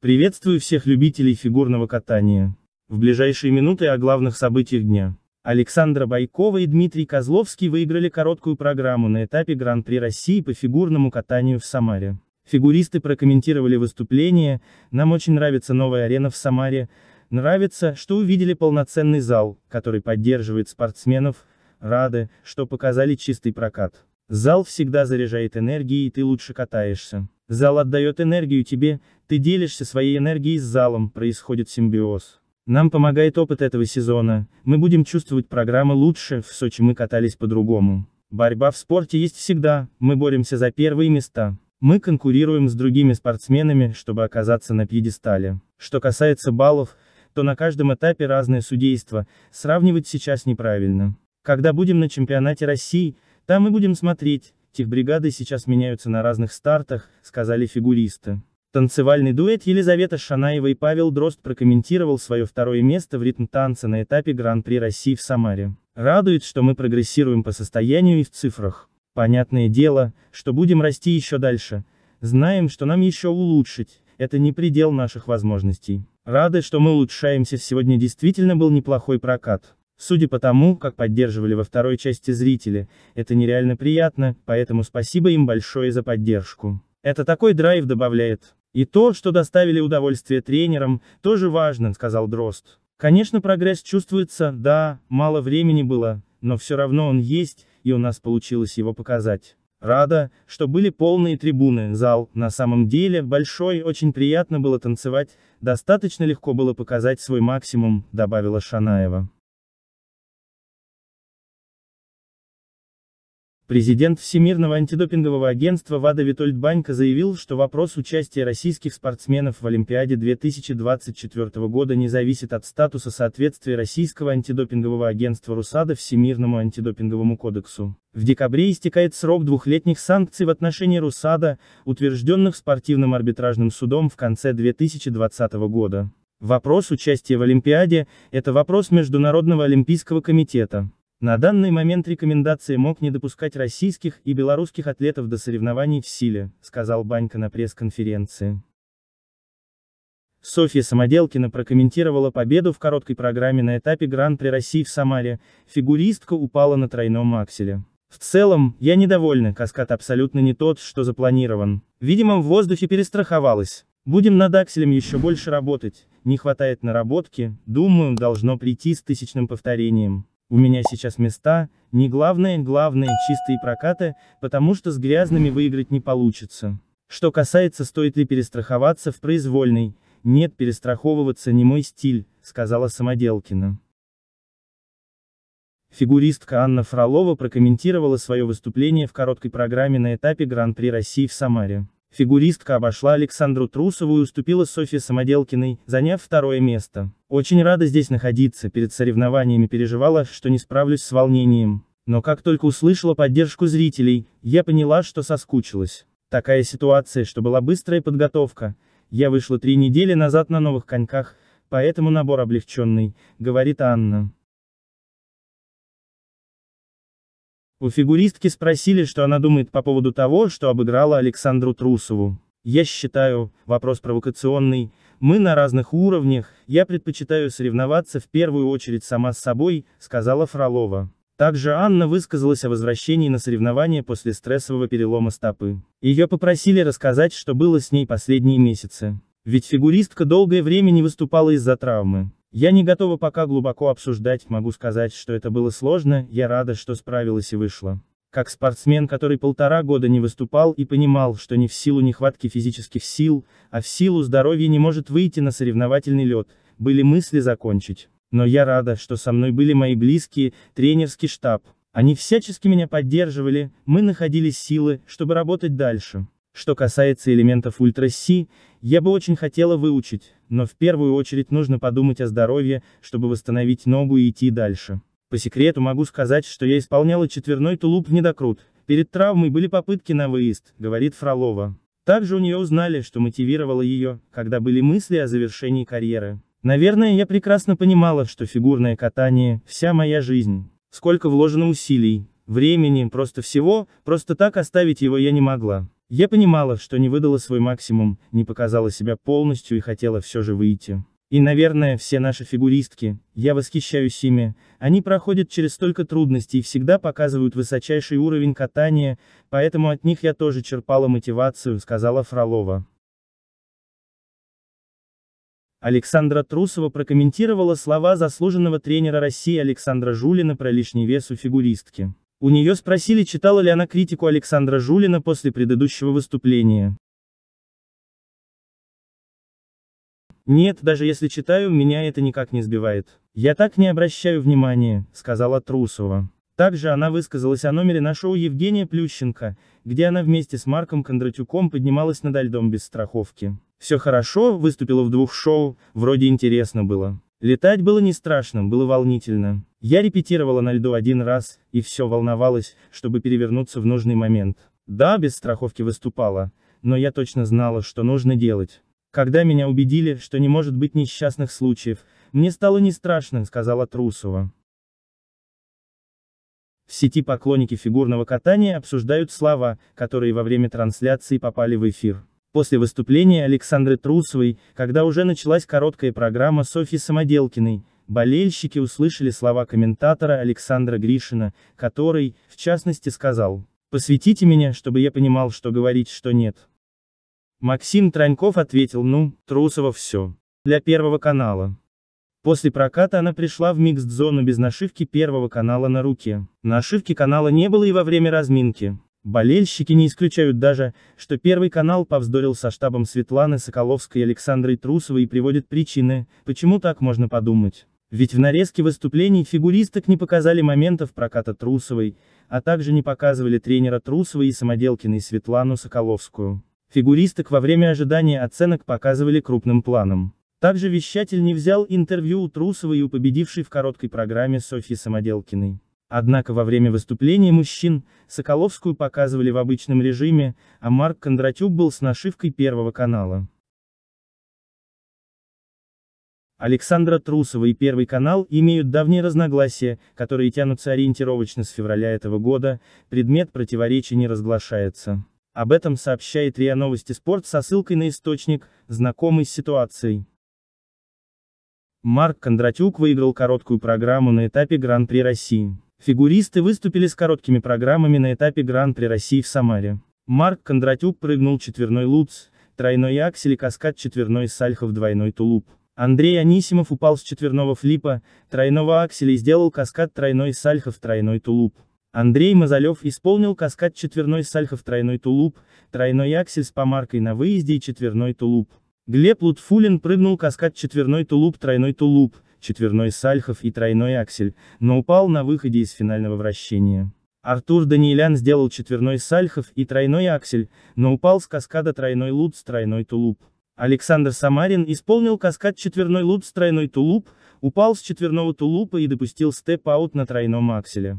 Приветствую всех любителей фигурного катания. В ближайшие минуты о главных событиях дня. Александра Байкова и Дмитрий Козловский выиграли короткую программу на этапе Гран-при России по фигурному катанию в Самаре. Фигуристы прокомментировали выступление, нам очень нравится новая арена в Самаре, нравится, что увидели полноценный зал, который поддерживает спортсменов, рады, что показали чистый прокат. Зал всегда заряжает энергией и ты лучше катаешься. Зал отдает энергию тебе, ты делишься своей энергией с залом, происходит симбиоз. Нам помогает опыт этого сезона, мы будем чувствовать программы лучше, в Сочи мы катались по-другому. Борьба в спорте есть всегда, мы боремся за первые места. Мы конкурируем с другими спортсменами, чтобы оказаться на пьедестале. Что касается баллов, то на каждом этапе разное судейство, сравнивать сейчас неправильно. Когда будем на чемпионате России, там мы будем смотреть, техбригады сейчас меняются на разных стартах, сказали фигуристы. Танцевальный дуэт Елизавета Шанаева и Павел Дрозд прокомментировал свое второе место в ритм танце на этапе Гран-при России в Самаре. Радует, что мы прогрессируем по состоянию и в цифрах. Понятное дело, что будем расти еще дальше. Знаем, что нам еще улучшить, это не предел наших возможностей. Рады, что мы улучшаемся, сегодня действительно был неплохой прокат. Судя по тому, как поддерживали во второй части зрители, это нереально приятно, поэтому спасибо им большое за поддержку. Это такой драйв добавляет. И то, что доставили удовольствие тренерам, тоже важно, сказал Дрост. Конечно, прогресс чувствуется, да, мало времени было, но все равно он есть, и у нас получилось его показать. Рада, что были полные трибуны, зал, на самом деле, большой, очень приятно было танцевать, достаточно легко было показать свой максимум, добавила Шанаева. Президент Всемирного антидопингового агентства ВАДА Витольд Банько заявил, что вопрос участия российских спортсменов в Олимпиаде 2024 года не зависит от статуса соответствия российского антидопингового агентства РУСАДА Всемирному антидопинговому кодексу. В декабре истекает срок двухлетних санкций в отношении РУСАДА, утвержденных спортивным арбитражным судом в конце 2020 года. Вопрос участия в Олимпиаде – это вопрос Международного олимпийского комитета. На данный момент рекомендация мог не допускать российских и белорусских атлетов до соревнований в силе, сказал Банько на пресс-конференции. Софья Самоделкина прокомментировала победу в короткой программе на этапе Гран-при России в Самаре, фигуристка упала на тройном акселе. В целом, я недовольна, каскад абсолютно не тот, что запланирован. Видимо, в воздухе перестраховалась. Будем над акселем еще больше работать, не хватает наработки, думаю, должно прийти с тысячным повторением. У меня сейчас места, не главное, главное, чистые прокаты, потому что с грязными выиграть не получится. Что касается, стоит ли перестраховаться в произвольной, нет, перестраховываться не мой стиль, сказала Самоделкина. Фигуристка Анна Фролова прокомментировала свое выступление в короткой программе на этапе Гран-при России в Самаре. Фигуристка обошла Александру Трусову и уступила Софье Самоделкиной, заняв второе место. Очень рада здесь находиться, перед соревнованиями переживала, что не справлюсь с волнением. Но как только услышала поддержку зрителей, я поняла, что соскучилась. Такая ситуация, что была быстрая подготовка. Я вышла три недели назад на новых коньках, поэтому набор облегченный, говорит Анна. У фигуристки спросили, что она думает по поводу того, что обыграла Александру Трусову. Я считаю, вопрос провокационный, мы на разных уровнях, я предпочитаю соревноваться в первую очередь сама с собой, сказала Фролова. Также Анна высказалась о возвращении на соревнования после стрессового перелома стопы. Ее попросили рассказать, что было с ней последние месяцы. Ведь фигуристка долгое время не выступала из-за травмы. Я не готова пока глубоко обсуждать, могу сказать, что это было сложно, я рада, что справилась и вышла. Как спортсмен, который полтора года не выступал и понимал, что не в силу нехватки физических сил, а в силу здоровья не может выйти на соревновательный лед, были мысли закончить. Но я рада, что со мной были мои близкие, тренерский штаб. Они всячески меня поддерживали, мы находили силы, чтобы работать дальше. Что касается элементов ультра-си, я бы очень хотела выучить, но в первую очередь нужно подумать о здоровье, чтобы восстановить ногу и идти дальше. По секрету могу сказать, что я исполняла четверной тулуп в недокрут. Перед травмой были попытки на выезд, говорит Фролова. Также у нее узнали, что мотивировало ее, когда были мысли о завершении карьеры. Наверное, я прекрасно понимала, что фигурное катание – вся моя жизнь. Сколько вложено усилий, времени, просто всего, просто так оставить его я не могла. Я понимала, что не выдала свой максимум, не показала себя полностью и хотела все же выйти. И, наверное, все наши фигуристки, я восхищаюсь ими, они проходят через столько трудностей и всегда показывают высочайший уровень катания, поэтому от них я тоже черпала мотивацию, сказала Фролова. Александра Трусова прокомментировала слова заслуженного тренера России Александра Жулина про лишний вес у фигуристки. У нее спросили, читала ли она критику Александра Жулина после предыдущего выступления. «Нет, даже если читаю, меня это никак не сбивает. Я так не обращаю внимания», — сказала Трусова. Также она высказалась о номере на шоу Евгения Плющенко, где она вместе с Марком Кондратюком поднималась над льдом без страховки. «Все хорошо», выступила в двух шоу, вроде интересно было. Летать было не страшно, было волнительно. Я репетировала на льду один раз, и все волновалась, чтобы перевернуться в нужный момент. Да, без страховки выступала, но я точно знала, что нужно делать. Когда меня убедили, что не может быть несчастных случаев, мне стало не страшно, сказала Трусова. В сети поклонники фигурного катания обсуждают слова, которые во время трансляции попали в эфир. После выступления Александры Трусовой, когда уже началась короткая программа Софьи Самоделкиной, болельщики услышали слова комментатора Александра Гришина, который, в частности сказал, «Посвятите меня, чтобы я понимал, что говорить, что нет». Максим Траньков ответил «Ну, Трусова все. Для Первого канала». После проката она пришла в микс-зону без нашивки Первого канала на руке. Нашивки канала не было и во время разминки. Болельщики не исключают даже, что Первый канал повздорил со штабом Светланы Соколовской и Александрой Трусовой и приводит причины, почему так можно подумать. Ведь в нарезке выступлений фигуристок не показали моментов проката Трусовой, а также не показывали тренера Трусовой и самоделкиной Светлану Соколовскую. Фигуристок во время ожидания оценок показывали крупным планом. Также вещатель не взял интервью у Трусовой и у победившей в короткой программе Софьи Самоделкиной. Однако во время выступления мужчин, Соколовскую показывали в обычном режиме, а Марк Кондратюк был с нашивкой Первого канала. Александра Трусова и Первый канал имеют давние разногласия, которые тянутся ориентировочно с февраля этого года, предмет противоречий не разглашается. Об этом сообщает РИА Новости Спорт со ссылкой на источник, знакомый с ситуацией. Марк Кондратюк выиграл короткую программу на этапе Гран-при России. Фигуристы выступили с короткими программами на этапе Гран-при России в Самаре. Марк Кондратюк прыгнул четверной луц, тройной аксель и каскад четверной сальхов двойной тулуп. Андрей Анисимов упал с четверного флипа, тройного акселя и сделал каскад тройной сальхов тройной тулуп. Андрей Мазалев исполнил каскад четверной сальхов тройной тулуп, тройной аксель с помаркой на выезде и четверной тулуп. Глеб Лутфулин прыгнул каскад четверной тулуп тройной тулуп, четверной сальхов и тройной аксель, но упал на выходе из финального вращения. Артур Даниэлян сделал четверной сальхов и тройной аксель, но упал с каскада тройной лут с тройной тулуп. Александр Самарин исполнил каскад четверной лут с тройной тулуп, упал с четверного тулупа и допустил степ-аут на тройном акселе.